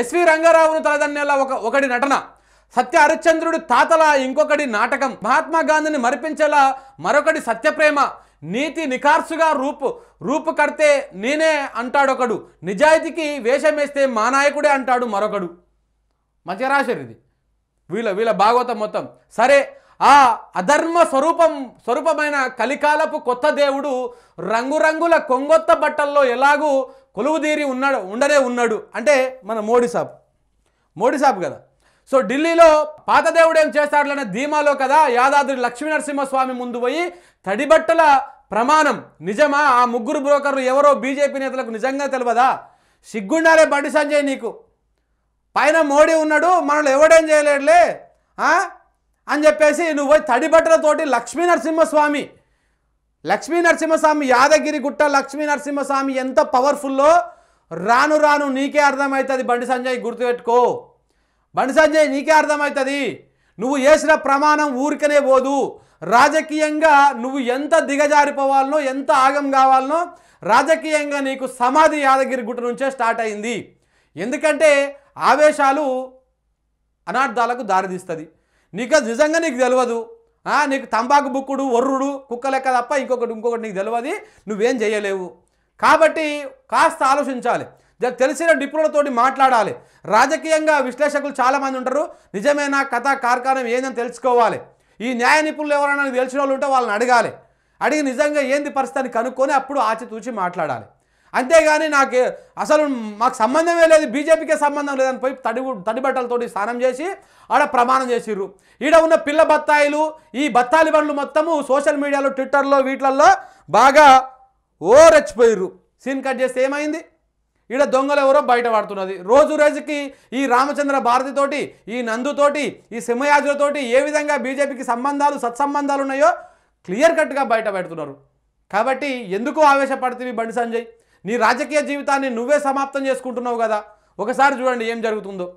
SV రంగారావును తలదన్నేలా ఒక ఒకటి నటన సత్య హరిశ్చంద్రుడి తాతల ఇంకొకటి నాటకం మహాత్మా గాంధీని మరిపించేలా మరొకటి సత్యప్రేమ నీతి నిఖార్సుగా రూపు రూపు కడితే నేనే అంటాడొకడు నిజాయితీకి వేషం వేస్తే మా నాయకుడే అంటాడు మరొకడు మంచిగా రాశారు ఇది వీళ్ళ వీళ్ళ భాగవతం మొత్తం సరే ఆ అధర్మ స్వరూపం స్వరూపమైన కలికాలపు కొత్త దేవుడు రంగురంగుల కొంగొత్త బట్టల్లో ఎలాగూ కొలువుదీరి ఉన్నాడు ఉండనే ఉన్నాడు అంటే మన మోడీ సాబ్ మోడీ సాబ్ కదా సో ఢిల్లీలో పాతదేవుడు ఏం చేస్తాడులనే ధీమాలో కదా యాదాద్రి లక్ష్మీనరసింహస్వామి ముందు పోయి తడిబట్టల ప్రమాణం నిజమా ఆ ముగ్గురు బ్రోకర్లు ఎవరో బీజేపీ నేతలకు నిజంగా తెలియదా సిగ్గుండాలే బండి సంజయ్ నీకు పైన మోడీ ఉన్నాడు మనల్ని ఎవడేం చేయలేడులే అని చెప్పేసి నువ్వు పోయి తడిబట్టలతోటి లక్ష్మీనరసింహస్వామి లక్ష్మీ నరసింహస్వామి యాదగిరి గుట్ట లక్ష్మీ నరసింహస్వామి ఎంత పవర్ఫుల్లో రాను రాను నీకే అర్థమవుతుంది బండి సంజయ్ గుర్తుపెట్టుకో బండి సంజయ్ నీకే అర్థమవుతుంది నువ్వు చేసిన ప్రమాణం ఊరికనే పోదు రాజకీయంగా నువ్వు ఎంత దిగజారిపోవాలనో ఎంత ఆగం కావాలనో రాజకీయంగా నీకు సమాధి యాదగిరి గుట్ట నుంచే స్టార్ట్ అయింది ఎందుకంటే ఆవేశాలు అనార్థాలకు దారితీస్తుంది నీకు నిజంగా నీకు తెలియదు నీకు తంబాకు బుక్కుడు ఒర్రుడు కుక్క లెక్క తప్ప ఇంకొకటి ఇంకొకటి నీకు తెలియదు నువ్వేం చేయలేవు కాబట్టి కాస్త ఆలోచించాలి తెలిసిన నిపుణులతోటి మాట్లాడాలి రాజకీయంగా విశ్లేషకులు చాలామంది ఉంటారు నిజమైన కథ కార్ఖానం ఏందని తెలుసుకోవాలి ఈ న్యాయ నిపుణులు ఎవరైనా తెలిసిన వాళ్ళు ఉంటే వాళ్ళని అడగాలి అడిగి నిజంగా ఏంది పరిస్థితిని కనుక్కొని అప్పుడు ఆచితూచి మాట్లాడాలి అంతేగాని నాకు అసలు మాకు సంబంధమే లేదు బీజేపీకే సంబంధం లేదని పోయి తడి తడిబట్టలతోటి స్నానం చేసి ఆడ ప్రమాణం చేసిర్రు ఈడ ఉన్న పిల్ల బత్తాయిలు ఈ బత్తాలి బండ్లు మొత్తము సోషల్ మీడియాలో ట్విట్టర్లో వీటిలలో బాగా ఓ రెచ్చిపోయిర్రు సీన్ కట్ చేస్తే ఏమైంది ఈడ దొంగలు ఎవరో బయటపడుతున్నది రోజు రోజుకి ఈ రామచంద్ర భారతితోటి ఈ నందుతోటి ఈ సింహయాజులతోటి ఏ విధంగా బీజేపీకి సంబంధాలు సత్సంబంధాలు ఉన్నాయో క్లియర్ కట్గా బయట పెడుతున్నారు కాబట్టి ఎందుకు ఆవేశపడుతుంది బండి సంజయ్ నీ రాజకీయ జీవితాన్ని నువ్వే సమాప్తం చేసుకుంటున్నావు కదా ఒకసారి చూడండి ఏం జరుగుతుందో